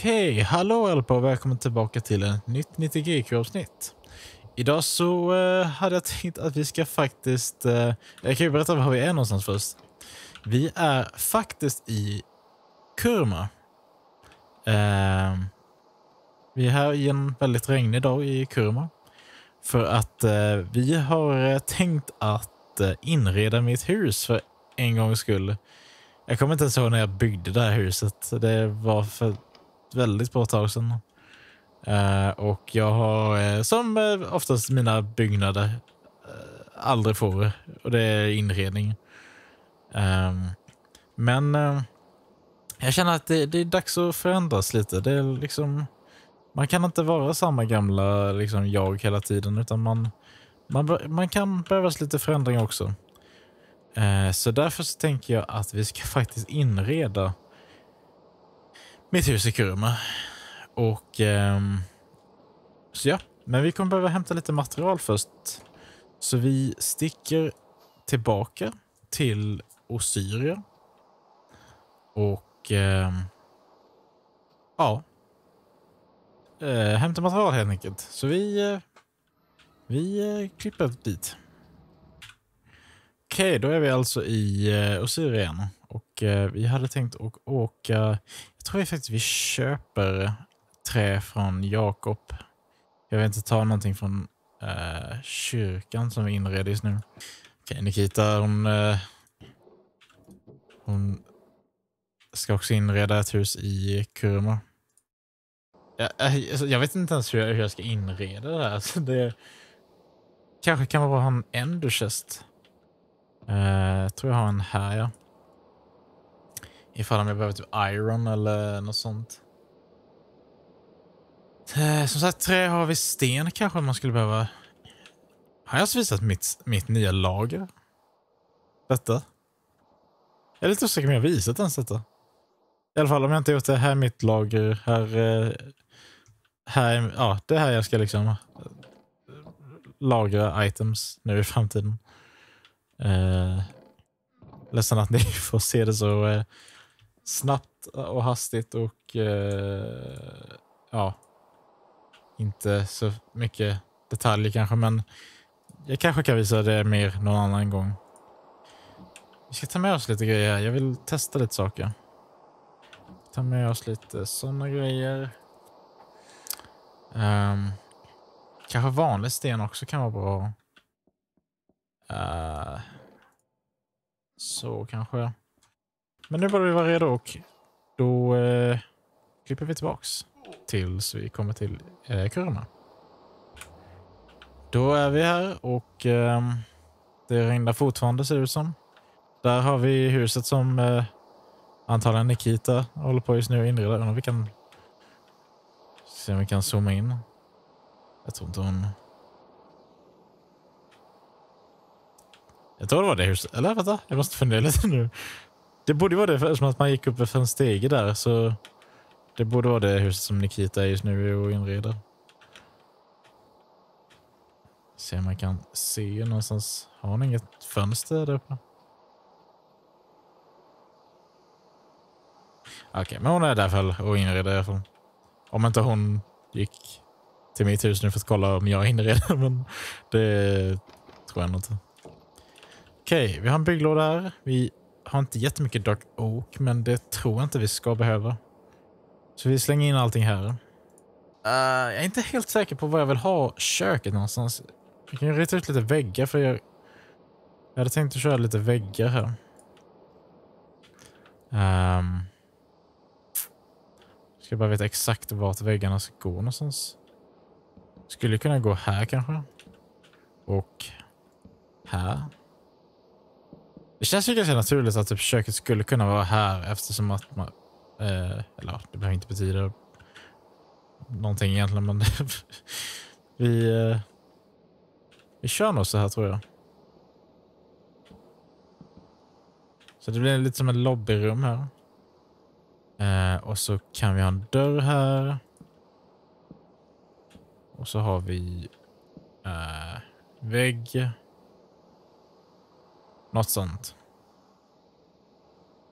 Okej, okay. hallå allihopa och välkommen tillbaka till ett nytt 90GQ-avsnitt. Idag så eh, hade jag tänkt att vi ska faktiskt... Eh, jag kan ju berätta var vi är någonstans först. Vi är faktiskt i Kurma. Eh, vi är här i en väldigt regnig dag i Kurma. För att eh, vi har eh, tänkt att eh, inreda mitt hus för en gångs skull. Jag kommer inte ens ihåg när jag byggde det här huset. Det var för väldigt bra tag sedan. Uh, och jag har, eh, som eh, oftast mina byggnader, uh, aldrig får. Och det är inredning. Um, men uh, jag känner att det, det, är dags att förändras lite. Det är liksom, man kan inte vara samma gamla liksom, jag hela tiden, utan man, man, man kan behövas lite förändring också. så därför så tänker jag att vi ska faktiskt inreda mitt hus i Kuruma. Och... Eh, så ja, men vi kommer behöva hämta lite material först. Så vi sticker tillbaka till Osyrien. Och... Eh, ja. Eh, hämta material helt enkelt. Så vi... Eh, vi eh, klipper dit. Okej, okay, då är vi alltså i eh, Osyrien. Och Eh, vi hade tänkt att åka. Jag tror faktiskt vi köper trä från Jakob. Jag vill inte ta någonting från eh, kyrkan som vi inreder just nu. Okej, Nikita hon, eh, hon ska också inreda ett hus i Kurma. Jag, jag, eh, alltså, jag, vet inte ens hur jag, hur jag ska inreda det här. Så alltså, det kanske kan vara en enduchest. Uh, eh, jag tror jag har en här, ja. Ifall jag behöver typ iron eller något sånt. Eh, som sagt, trä har vi sten kanske man skulle behöva. Har jag alltså visat mitt, mitt nya lager? Detta? Jag är lite osäker om jag visat ens detta. I alla fall om jag inte gjort det. Här är mitt lager. Här, eh, här, ja, det här jag ska liksom eh, lagra items nu i framtiden. Eh, ledsen att ni får se det så eh, snabbt och hastigt och eh, ja, inte så mycket detaljer kanske, men jag kanske kan visa det mer någon annan gång. Vi ska ta med oss lite grejer Jag vill testa lite saker. Ta med oss lite sådana grejer. Um, kanske vanlig sten också kan vara bra. Uh, så kanske. Men nu börjar vi vara redo och då eh, klipper vi tillbaks tills vi kommer till eh, kurvorna. Då är vi här och eh, det regnar fortfarande ser det ut som. Där har vi huset som eh, antagligen Nikita håller på just nu och inreder. vi kan se om vi kan zooma in. Jag tror inte hon... Jag tror det var det huset. Eller vänta, jag måste fundera lite nu. Det borde vara det, eftersom att man gick upp för en stege där. Så det borde vara det huset som Nikita är just nu och inreder. Se om man kan se någonstans. Har han inget fönster där uppe? Okej, okay, men hon är där fall och inreder i alla fall. Om inte hon gick till mitt hus nu för att kolla om jag inreder, men det tror jag nog inte. Okej, okay, vi har en bygglåda här. Vi har inte jättemycket Dark Oak, men det tror jag inte vi ska behöva. Så vi slänger in allting här. Uh, jag är inte helt säker på var jag vill ha köket någonstans. Vi kan rita ut lite väggar, för jag, jag hade tänkt att köra lite väggar här. Um, ska bara veta exakt vart väggarna ska gå någonstans. Skulle kunna gå här kanske. Och här. Det känns ju ganska naturligt att typ köket skulle kunna vara här eftersom att man... Eh, eller det behöver inte betyda någonting egentligen men vi... Eh, vi kör nog så här tror jag. Så det blir lite som ett lobbyrum här. Eh, och så kan vi ha en dörr här. Och så har vi eh, vägg. Något sånt.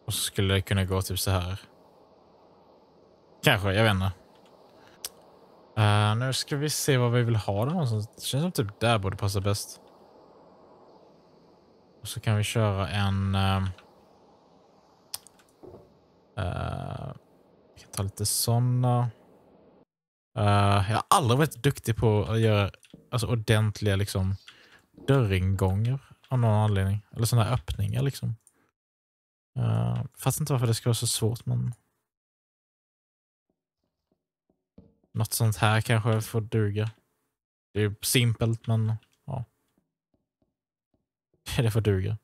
Och så skulle det kunna gå typ så här. Kanske, jag vet inte. Uh, nu ska vi se vad vi vill ha Det känns som typ där borde passa bäst. Och så kan vi köra en... Uh, uh, vi kan ta lite sådana. Eh, jag har aldrig varit duktig på att göra alltså, ordentliga liksom, dörringångar. Av någon anledning. Eller sådana här öppningar liksom. Uh, fast inte varför det ska vara så svårt men... Något sånt här kanske får duga. Det är simpelt men ja. det får duga.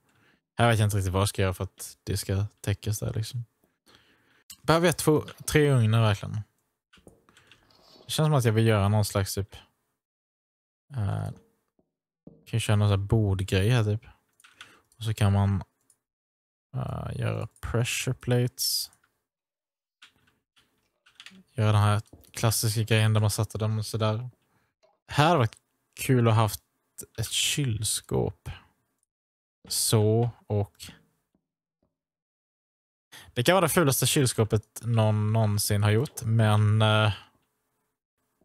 Här vet jag inte riktigt vad jag ska göra för att det ska täckas där liksom. Behöver jag två, tre ugnar verkligen? Det känns som att jag vill göra någon slags typ... Uh, kan köra någon bordgrej här typ. Och så kan man uh, göra pressure plates. Göra den här klassiska grejen där man satte dem sådär. Här hade varit kul att ha haft ett kylskåp. Så och... Det kan vara det fulaste kylskåpet någon någonsin har gjort, men... Uh,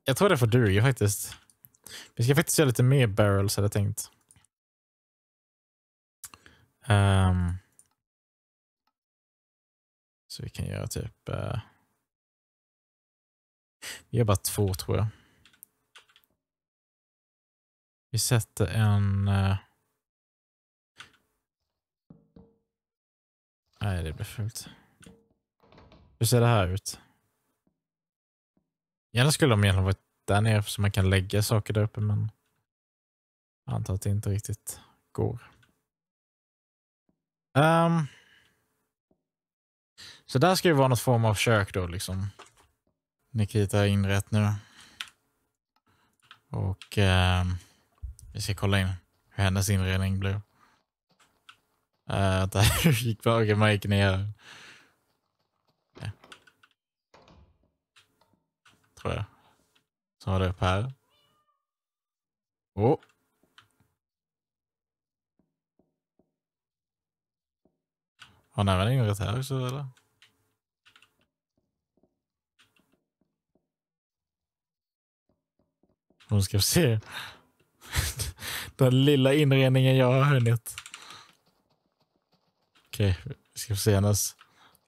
jag tror det får duga faktiskt. Vi ska faktiskt göra lite mer barrels hade jag tänkt. Um, så vi kan göra typ... Uh, vi gör bara två tror jag. Vi sätter en... Uh, nej, det blir fult. Hur ser det här ut? Gärna skulle de egentligen varit där nere så man kan lägga saker där uppe men jag antar att det inte riktigt går. Um, så där ska ju vara något form av kök då liksom. Nikita är inrett nu. Och um, vi ska kolla in hur hennes inredning blev. Uh, där gick vägen, man gick ner. Ja. Tror jag. Ta det upp här. Oh. Har han även inget här också eller? Hon ska vi se. Den lilla inredningen jag har hunnit. Okej, vi ska få se hennes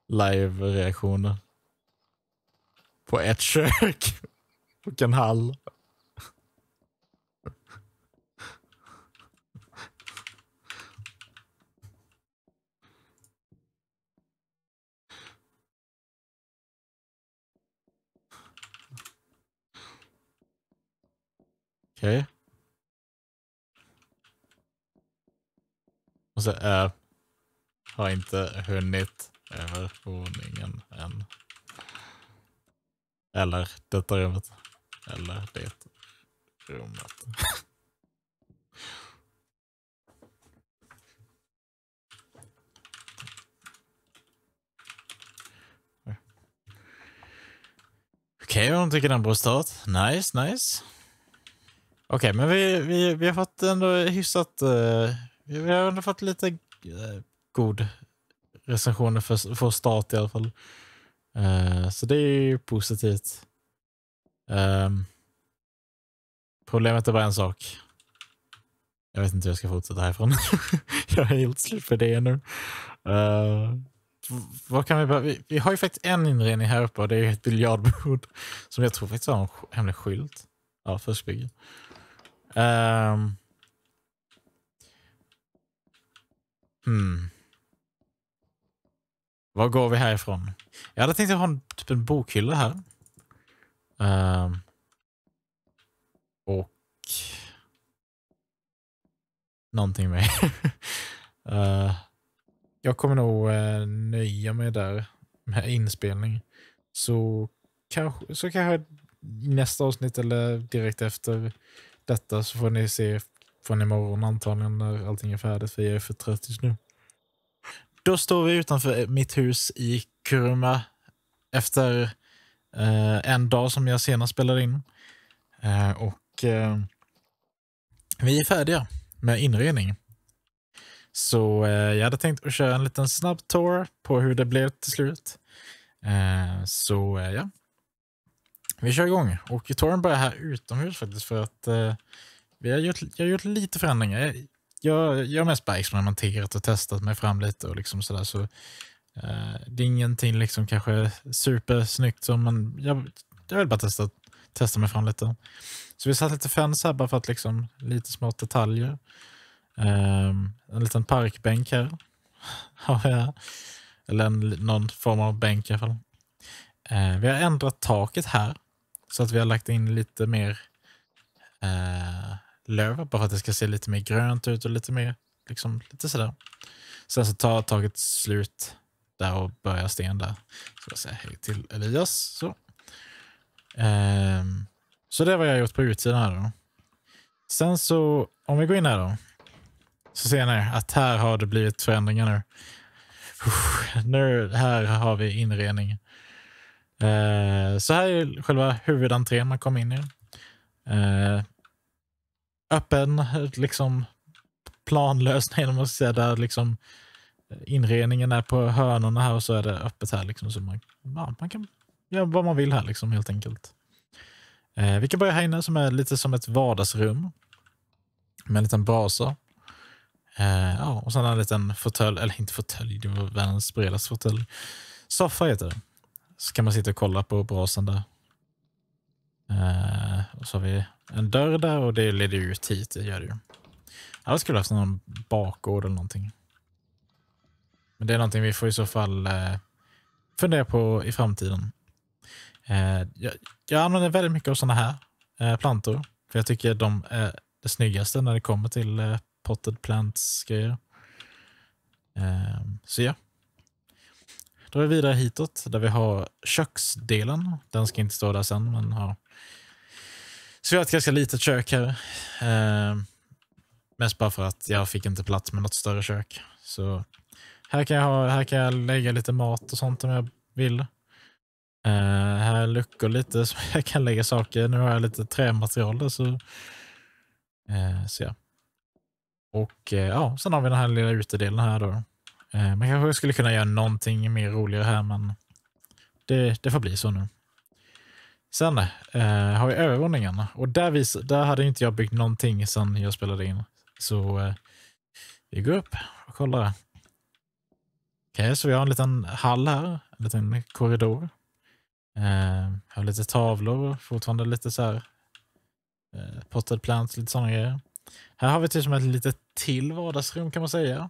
live-reaktioner. På ett kök. Fucking Hall. Okej. Okay. Och så äh, har inte hunnit över våningen än. Eller detta rummet. Eller det rummet. Okej, okay, hon tycker den bröstat. Nice, nice. Okej, okay, men vi, vi, vi har fått ändå hyfsat... Uh, vi har ändå fått lite uh, god recensioner för, för start i alla fall. Uh, så det är ju positivt. Um, problemet är bara en sak. Jag vet inte hur jag ska fortsätta härifrån. jag är helt slut för det nu. Uh, vad kan vi, vi, vi har ju faktiskt en inredning här uppe och det är ett biljardbord som jag tror faktiskt har en hemlig skylt. Ja, fuskbygge. Um, ehm, hmm. Var går vi härifrån? Jag hade tänkt att ha en, typ en bokhylla här. Um, och någonting mer. uh, jag kommer nog uh, nöja mig där med inspelning. Så kanske, så kanske nästa avsnitt eller direkt efter detta så får ni se från imorgon antagligen när allting är färdigt för jag är för trött just nu. Då står vi utanför mitt hus i Kurma efter eh, en dag som jag senast spelade in. Eh, och eh, vi är färdiga med inredning. Så eh, jag hade tänkt att köra en liten snabb tour på hur det blev till slut. Eh, så eh, ja, vi kör igång. Och touren börjar här utomhus faktiskt för att vi har gjort, jag har gjort lite förändringar. Jag, jag har mest bara experimenterat och testat mig fram lite och liksom sådär. Så Eh, det är ingenting liksom kanske supersnyggt, som man, jag, jag vill bara testa, testa mig fram lite. Så vi satt lite fans här bara för att liksom, lite små detaljer. Um, en liten parkbänk här. Eller en, någon form av bänk i alla fall. Uh, vi har ändrat taket här så att vi har lagt in lite mer uh, löv bara för att det ska se lite mer grönt ut och lite mer liksom lite sådär. Sen så tar taket slut där och börjar sten där. Ska jag säga hej till Elias. Så, ehm, så det är vad jag har gjort på utsidan här då. Sen så, om vi går in här då. Så ser ni att här har det blivit förändringar nu. nu här har vi inredning. Ehm, så här är själva huvudentrén man kom in i. Ehm, öppen, liksom planlös, om man ska säga, där liksom inredningen är på hörnorna här och så är det öppet här. Liksom, så man, ja, man kan göra vad man vill här liksom, helt enkelt. Eh, vi kan börja här inne som är lite som ett vardagsrum. Med en liten brasa. Eh, ja, och sen en liten fåtölj, eller inte fåtölj, det var världens bredaste fåtölj. Soffa heter det. Så kan man sitta och kolla på brasan där. Eh, och så har vi en dörr där och det leder ju ut hit, det gör det ju. Jag skulle ha haft någon bakgård eller någonting. Men det är någonting vi får i så fall eh, fundera på i framtiden. Eh, jag, jag använder väldigt mycket av sådana här eh, plantor. För jag tycker de är det snyggaste när det kommer till eh, potted plants grejer. Eh, så ja. Då är vi vidare hitåt där vi har köksdelen. Den ska inte stå där sen men har... Så vi har ett ganska litet kök här. Eh, mest bara för att jag fick inte plats med något större kök. Så här kan, jag ha, här kan jag lägga lite mat och sånt om jag vill. Uh, här är luckor lite som jag kan lägga saker Nu har jag lite trämaterial där, så uh, ser jag. Och uh, ja, sen har vi den här lilla utedelen här då. Uh, man kanske skulle kunna göra någonting mer roligare här, men det, det får bli så nu. Sen har vi övervåningen och där, vis, där hade inte jag byggt någonting sedan jag spelade in. Så vi går upp och kollar. Okej, så vi har en liten hall här, en liten korridor. Eh, har lite tavlor, fortfarande lite så här eh, potted plants, lite sådana grejer. Här har vi till typ som ett litet till vardagsrum kan man säga.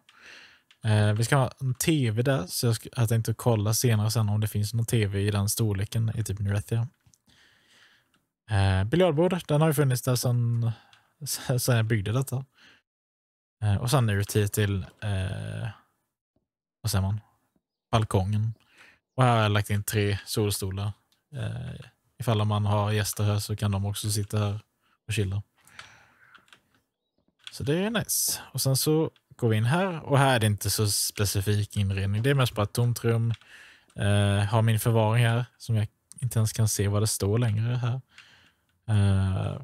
Eh, vi ska ha en tv där, så jag, ska, jag tänkte kolla senare sen om det finns någon tv i den storleken i typ Nurethia. Eh, biljardbord, den har ju funnits där sedan, sedan jag byggde detta. Eh, och sen nu tid till eh, vad säger man, balkongen. Och här har jag lagt in tre solstolar. Eh, ifall man har gäster här så kan de också sitta här och chilla. Så det är nice. Och sen så går vi in här och här är det inte så specifik inredning. Det är mest bara ett tomt rum. Eh, har min förvaring här som jag inte ens kan se vad det står längre här. Eh,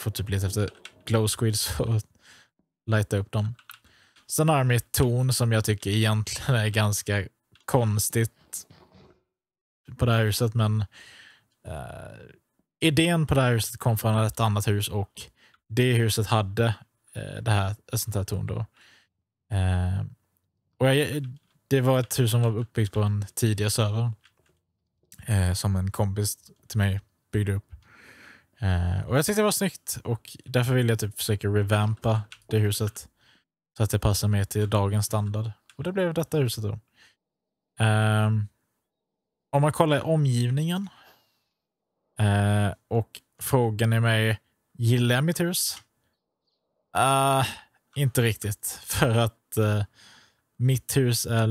får typ leta efter glow squids och lighta upp dem. Sen har de ett ton som jag tycker egentligen är ganska konstigt på det här huset, men uh, idén på det här huset kom från ett annat hus och det huset hade uh, det här, ett sånt här torn då. Uh, och jag, det var ett hus som var uppbyggt på en tidigare server som en kompis till mig byggde upp. och jag tyckte det var snyggt och därför ville jag typ försöka revampa det huset. Så att det passar mer till dagens standard. Och det blev detta huset då. Um, om man kollar omgivningen uh, och frågan är mig, gillar jag mitt hus? Uh, inte riktigt, för att uh, mitt hus är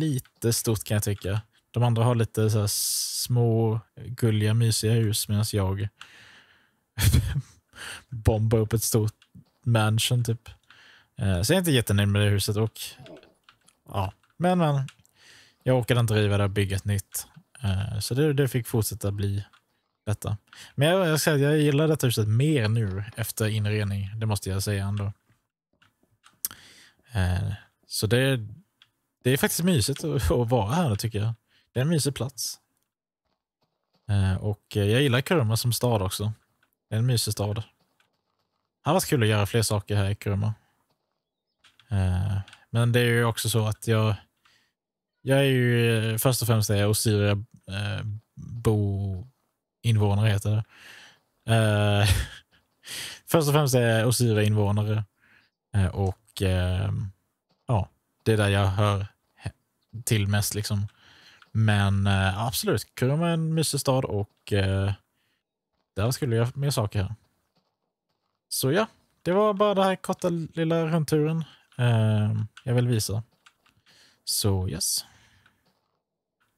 lite stort kan jag tycka. De andra har lite så små, gulliga, mysiga hus medan jag bombar upp ett stort mansion typ. Eh, så jag är inte jättenöjd med det huset och ja, men men. Jag orkade inte riva det och bygga ett nytt. Eh, så det, det fick fortsätta bli detta. Men jag, jag, säger, jag gillar detta huset mer nu efter inredning. Det måste jag säga ändå. Eh, så det, det är faktiskt mysigt att, vara här tycker jag. Det är en mysig plats. och jag gillar Kurma som stad också. Det är en mysig stad. Det hade varit kul att göra fler saker här i Kurma. Eh, men det är ju också så att jag, jag är ju eh, först och främst är jag Osirja eh, bo-invånare heter det. först och främst är jag osiria invånare och ja, det är där jag hör till mest liksom. Men absolut, Kurma är en mysig stad och där skulle jag göra mer saker. Så ja, det var bara den här korta lilla rundturen. Ehm, jag vill visa. Så yes.